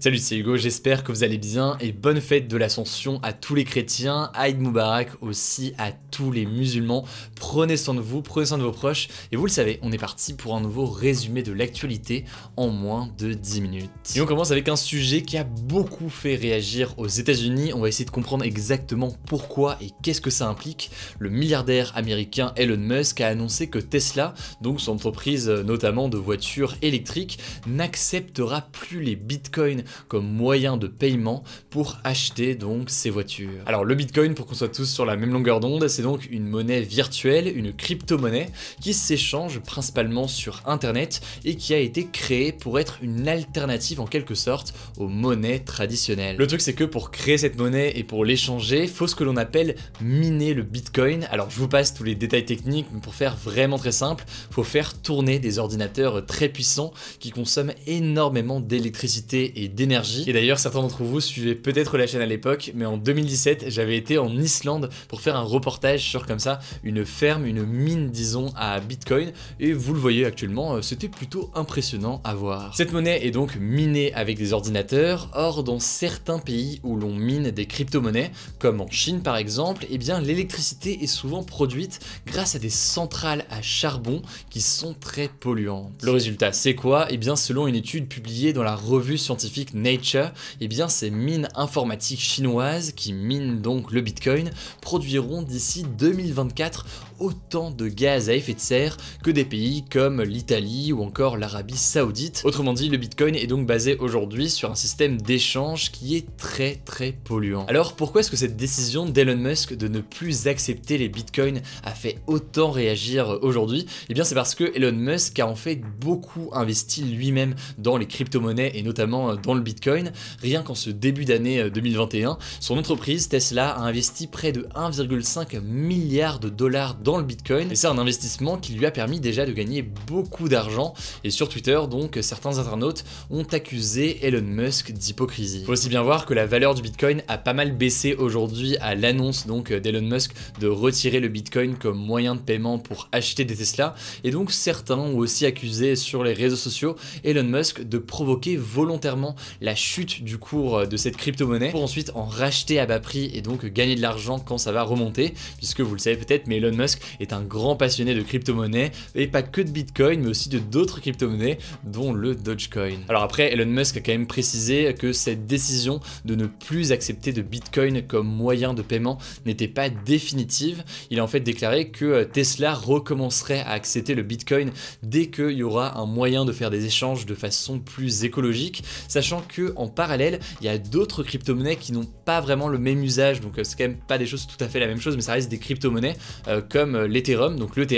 Salut, c'est Hugo, j'espère que vous allez bien et bonne fête de l'Ascension à tous les chrétiens, Aïd Moubarak aussi à tous les musulmans. Prenez soin de vous, prenez soin de vos proches et vous le savez, on est parti pour un nouveau résumé de l'actualité en moins de 10 minutes. Et on commence avec un sujet qui a beaucoup fait réagir aux États-Unis. On va essayer de comprendre exactement pourquoi et qu'est-ce que ça implique. Le milliardaire américain Elon Musk a annoncé que Tesla, donc son entreprise euh, notamment de voitures électriques, n'acceptera plus les bitcoins comme moyen de paiement pour acheter donc ces voitures. Alors le Bitcoin, pour qu'on soit tous sur la même longueur d'onde, c'est donc une monnaie virtuelle, une crypto-monnaie qui s'échange principalement sur Internet et qui a été créée pour être une alternative en quelque sorte aux monnaies traditionnelles. Le truc c'est que pour créer cette monnaie et pour l'échanger, faut ce que l'on appelle miner le Bitcoin. Alors je vous passe tous les détails techniques, mais pour faire vraiment très simple, faut faire tourner des ordinateurs très puissants qui consomment énormément d'électricité et d'énergie. Et d'ailleurs, certains d'entre vous suivaient peut-être la chaîne à l'époque, mais en 2017, j'avais été en Islande pour faire un reportage sur comme ça une ferme, une mine, disons, à Bitcoin. Et vous le voyez actuellement, euh, c'était plutôt impressionnant à voir. Cette monnaie est donc minée avec des ordinateurs. Or, dans certains pays où l'on mine des crypto-monnaies, comme en Chine par exemple, eh bien l'électricité est souvent produite grâce à des centrales à charbon qui sont très polluantes. Le résultat, c'est quoi Eh bien, selon une étude publiée dans la revue scientifique Nature, eh bien ces mines informatiques chinoises qui minent donc le Bitcoin produiront d'ici 2024 autant de gaz à effet de serre que des pays comme l'Italie ou encore l'Arabie Saoudite. Autrement dit, le Bitcoin est donc basé aujourd'hui sur un système d'échange qui est très très polluant. Alors pourquoi est-ce que cette décision d'Elon Musk de ne plus accepter les Bitcoins a fait autant réagir aujourd'hui Eh bien c'est parce que Elon Musk a en fait beaucoup investi lui-même dans les crypto-monnaies et notamment dans le Bitcoin, rien qu'en ce début d'année 2021, euh, son entreprise Tesla a investi près de 1,5 milliard de dollars dans le Bitcoin. Et c'est un investissement qui lui a permis déjà de gagner beaucoup d'argent. Et sur Twitter, donc, certains internautes ont accusé Elon Musk d'hypocrisie. Il Faut aussi bien voir que la valeur du Bitcoin a pas mal baissé aujourd'hui à l'annonce donc euh, d'Elon Musk de retirer le Bitcoin comme moyen de paiement pour acheter des Tesla. Et donc certains ont aussi accusé sur les réseaux sociaux Elon Musk de provoquer volontairement la chute du cours euh, de cette crypto-monnaie pour ensuite en racheter à bas prix et donc euh, gagner de l'argent quand ça va remonter, puisque vous le savez peut-être, mais Elon Musk est un grand passionné de crypto-monnaie et pas que de Bitcoin, mais aussi de d'autres crypto-monnaies, dont le Dogecoin. Alors après, Elon Musk a quand même précisé que cette décision de ne plus accepter de Bitcoin comme moyen de paiement n'était pas définitive. Il a en fait déclaré que euh, Tesla recommencerait à accepter le Bitcoin dès qu'il y aura un moyen de faire des échanges de façon plus écologique, sachant que en parallèle, il y a d'autres crypto-monnaies qui n'ont pas vraiment le même usage, donc euh, c'est quand même pas des choses tout à fait la même chose, mais ça reste des crypto-monnaies euh, comme euh, l'Ethereum, donc l'ETH,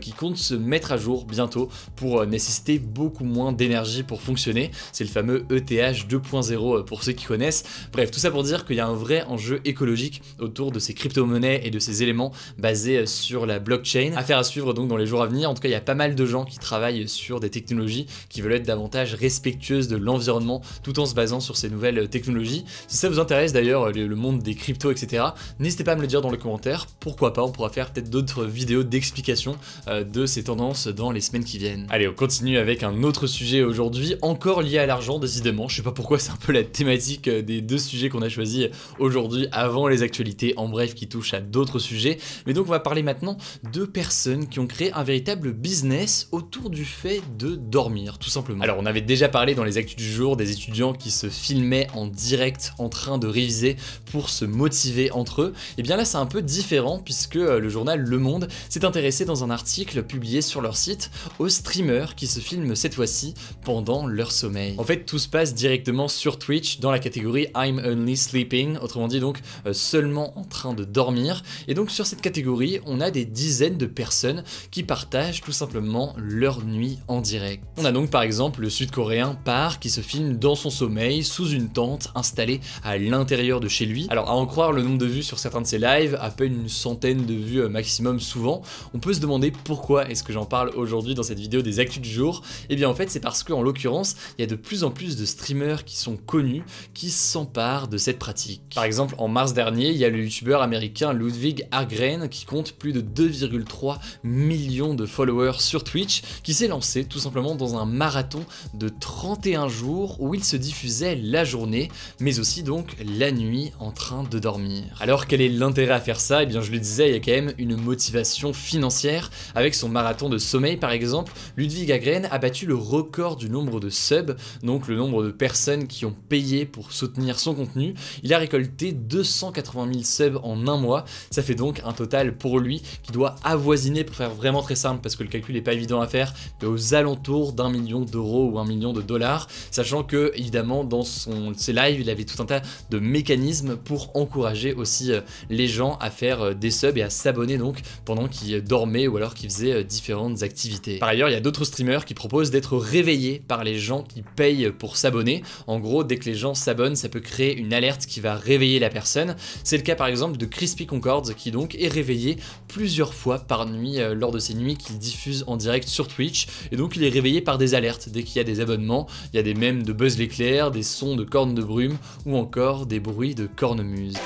qui compte se mettre à jour bientôt pour nécessiter beaucoup moins d'énergie pour fonctionner. C'est le fameux ETH 2.0 pour ceux qui connaissent. Bref, tout ça pour dire qu'il y a un vrai enjeu écologique autour de ces crypto-monnaies et de ces éléments basés sur la blockchain. Affaire à suivre donc dans les jours à venir. En tout cas, il y a pas mal de gens qui travaillent sur des technologies qui veulent être davantage respectueuses de l'environnement tout en se basant sur ces nouvelles technologies. Si ça vous intéresse d'ailleurs, le monde des cryptos, etc., n'hésitez pas à me le dire dans les commentaires. Pourquoi pas, on pourra faire peut-être d'autres vidéos d'explication euh, de ces tendances dans les semaines qui viennent. Allez, on continue avec un autre sujet aujourd'hui, encore lié à l'argent, décidément. Je sais pas pourquoi, c'est un peu la thématique euh, des deux sujets qu'on a choisi aujourd'hui avant les actualités, en bref, qui touchent à d'autres sujets. Mais donc, on va parler maintenant de personnes qui ont créé un véritable business autour du fait de dormir, tout simplement. Alors, on avait déjà parlé dans les actus du jour des étudiants qui se filmaient en direct en train de réviser pour se motiver entre eux, et eh bien là c'est un peu différent puisque euh, le journal Le Monde s'est intéressé dans un article publié sur leur site aux streamers qui se filment cette fois-ci pendant leur sommeil. En fait tout se passe directement sur Twitch dans la catégorie I'm Only Sleeping, autrement dit donc euh, seulement en train de dormir, et donc sur cette catégorie on a des dizaines de personnes qui partagent tout simplement leur nuit en direct. On a donc par exemple le sud-coréen Par qui se filme dans son sommeil, sous une tente, installée à l'intérieur de chez lui. Alors à en croire le nombre de vues sur certains de ses lives, à peine une centaine de vues euh, maximum souvent, on peut se demander pourquoi est-ce que j'en parle aujourd'hui dans cette vidéo des actus du jour. Et eh bien en fait c'est parce qu'en l'occurrence, il y a de plus en plus de streamers qui sont connus, qui s'emparent de cette pratique. Par exemple en mars dernier, il y a le youtubeur américain Ludwig Argren qui compte plus de 2,3 millions de followers sur Twitch, qui s'est lancé tout simplement dans un marathon de 31 jours où il se diffusait la journée, mais aussi donc la nuit en train de dormir. Alors quel est l'intérêt à faire ça Eh bien je le disais, il y a quand même une motivation financière. Avec son marathon de sommeil par exemple, Ludwig Hagren a battu le record du nombre de subs, donc le nombre de personnes qui ont payé pour soutenir son contenu. Il a récolté 280 000 subs en un mois, ça fait donc un total pour lui qui doit avoisiner, pour faire vraiment très simple parce que le calcul n'est pas évident à faire, aux alentours d'un million d'euros ou un million de dollars, sachant que évidemment dans son, ses lives il avait tout un tas de mécanismes pour encourager aussi euh, les gens à faire euh, des subs et à s'abonner donc pendant qu'ils euh, dormaient ou alors qu'ils faisaient différentes activités. Par ailleurs il y a d'autres streamers qui proposent d'être réveillés par les gens qui payent pour s'abonner. En gros dès que les gens s'abonnent ça peut créer une alerte qui va réveiller la personne. C'est le cas par exemple de Crispy Concorde qui donc est réveillé plusieurs fois par nuit lors de ces nuits qu'il diffuse en direct sur Twitch et donc il est réveillé par des alertes dès qu'il y a des abonnements, il y a des mèmes de buzz l'éclair, des sons de cornes de brume ou encore des bruits de cornemuse.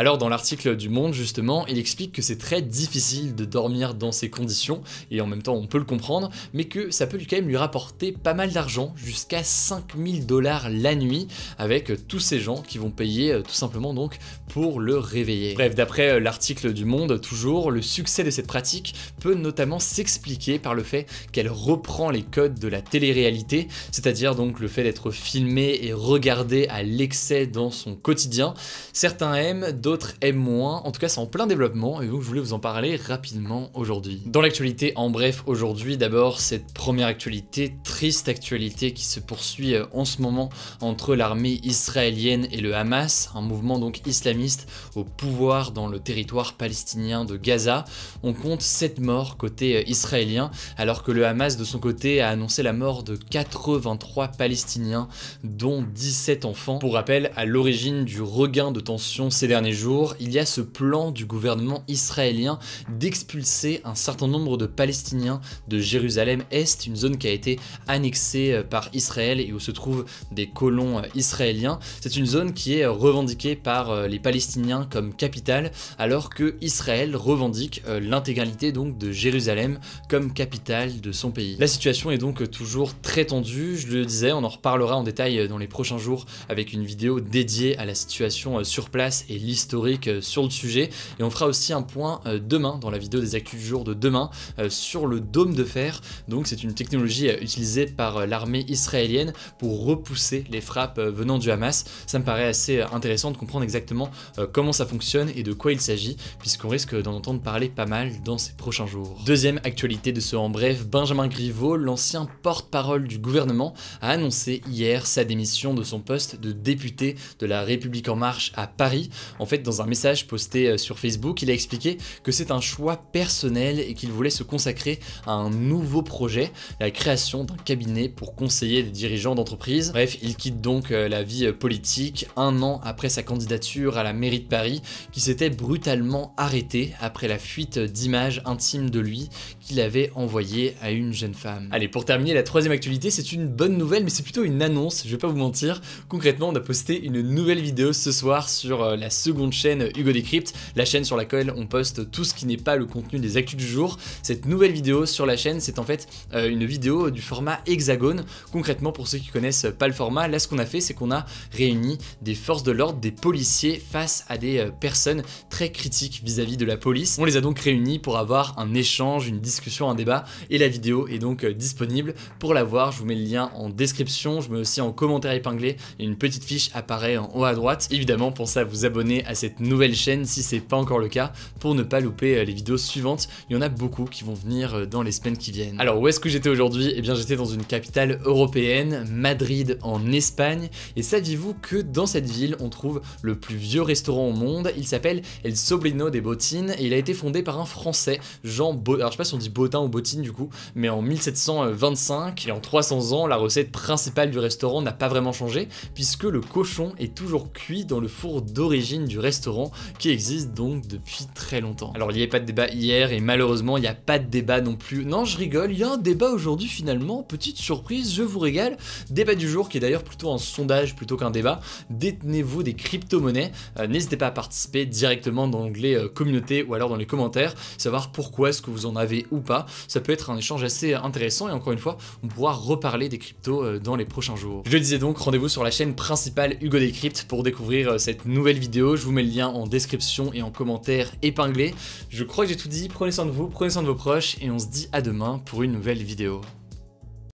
Alors dans l'article du Monde justement, il explique que c'est très difficile de dormir dans ces conditions, et en même temps on peut le comprendre, mais que ça peut quand même lui rapporter pas mal d'argent, jusqu'à 5000 dollars la nuit, avec tous ces gens qui vont payer euh, tout simplement donc pour le réveiller. Bref, d'après euh, l'article du Monde, toujours, le succès de cette pratique peut notamment s'expliquer par le fait qu'elle reprend les codes de la télé-réalité, c'est-à-dire donc le fait d'être filmé et regardé à l'excès dans son quotidien. Certains aiment, est moins. En tout cas, c'est en plein développement et donc je voulais vous en parler rapidement aujourd'hui. Dans l'actualité, en bref, aujourd'hui d'abord, cette première actualité, triste actualité qui se poursuit euh, en ce moment entre l'armée israélienne et le Hamas, un mouvement donc islamiste au pouvoir dans le territoire palestinien de Gaza. On compte 7 morts côté euh, israélien, alors que le Hamas de son côté a annoncé la mort de 83 Palestiniens, dont 17 enfants. Pour rappel, à l'origine du regain de tension ces derniers jours, il y a ce plan du gouvernement israélien d'expulser un certain nombre de Palestiniens de Jérusalem-Est, une zone qui a été annexée euh, par Israël et où se trouvent des colons euh, israéliens. C'est une zone qui est euh, revendiquée par les Palestiniens comme capitale, alors que Israël revendique l'intégralité donc de Jérusalem comme capitale de son pays. La situation est donc toujours très tendue, je le disais, on en reparlera en détail dans les prochains jours avec une vidéo dédiée à la situation sur place et l'histoire historique euh, sur le sujet. Et on fera aussi un point euh, demain, dans la vidéo des actus du jour de demain, euh, sur le dôme de fer. Donc c'est une technologie utilisée par l'armée israélienne pour repousser les frappes venant du Hamas. Ça me paraît assez intéressant de comprendre exactement comment ça fonctionne et de quoi il s'agit, puisqu'on risque d'en entendre parler pas mal dans ces prochains jours. Deuxième actualité de ce en bref, Benjamin Griveaux, l'ancien porte-parole du gouvernement, a annoncé hier sa démission de son poste de député de la République en marche à Paris. En fait, dans un message posté euh, sur Facebook, il a expliqué que c'est un choix personnel et qu'il voulait se consacrer à un nouveau projet, la création d'un cabinet pour conseiller des dirigeants d'entreprise. Bref, il quitte donc euh, la vie euh, politique un an après sa candidature à la mairie de Paris, qui s'était brutalement arrêtée après la fuite d'images intimes de lui qu'il avait envoyées à une jeune femme. Allez, pour terminer, la troisième actualité, c'est une bonne nouvelle, mais c'est plutôt une annonce, je vais pas vous mentir. Concrètement, on a posté une nouvelle vidéo ce soir sur la seconde chaîne Hugo Décrypte, la chaîne sur laquelle on poste tout ce qui n'est pas le contenu des actus du jour. Cette nouvelle vidéo sur la chaîne, c'est en fait euh, une vidéo du format hexagone. Concrètement, pour ceux qui connaissent pas le format, là ce qu'on a fait, c'est qu'on a réuni des forces de l'ordre, des policiers face à des euh, personnes très critiques vis-à-vis de la police. On les a donc réunis pour avoir un échange, une discussion, un débat et la vidéo est donc euh, disponible pour la voir. Je vous mets le lien en description, je mets aussi en commentaire épinglé une petite fiche apparaît en haut à droite. Évidemment, pensez à vous abonner à à cette nouvelle chaîne si c'est pas encore le cas pour ne pas louper euh, les vidéos suivantes. Il y en a beaucoup qui vont venir euh, dans les semaines qui viennent. Alors où est-ce que j'étais aujourd'hui Eh bien j'étais dans une capitale européenne, Madrid en Espagne. Et saviez-vous que dans cette ville on trouve le plus vieux restaurant au monde Il s'appelle El Sobrino de Bottines et il a été fondé par un français, Jean Botin Alors je sais pas si on dit Botin ou Bottine du coup, mais en 1725 et en 300 ans la recette principale du restaurant n'a pas vraiment changé puisque le cochon est toujours cuit dans le four d'origine du restaurant qui existe donc depuis très longtemps. Alors il n'y avait pas de débat hier et malheureusement il n'y a pas de débat non plus. Non je rigole, il y a un débat aujourd'hui finalement, petite surprise, je vous régale. Débat du jour qui est d'ailleurs plutôt un sondage plutôt qu'un débat. Détenez-vous des crypto-monnaies euh, N'hésitez pas à participer directement dans l'onglet euh, communauté ou alors dans les commentaires, savoir pourquoi est-ce que vous en avez ou pas. Ça peut être un échange assez euh, intéressant et encore une fois on pourra reparler des cryptos dans les prochains jours. Je disais donc rendez-vous sur la chaîne principale Hugo Decrypt pour découvrir cette nouvelle vidéo. Je vous vous mets le lien en description et en commentaire épinglé. Je crois que j'ai tout dit, prenez soin de vous, prenez soin de vos proches et on se dit à demain pour une nouvelle vidéo.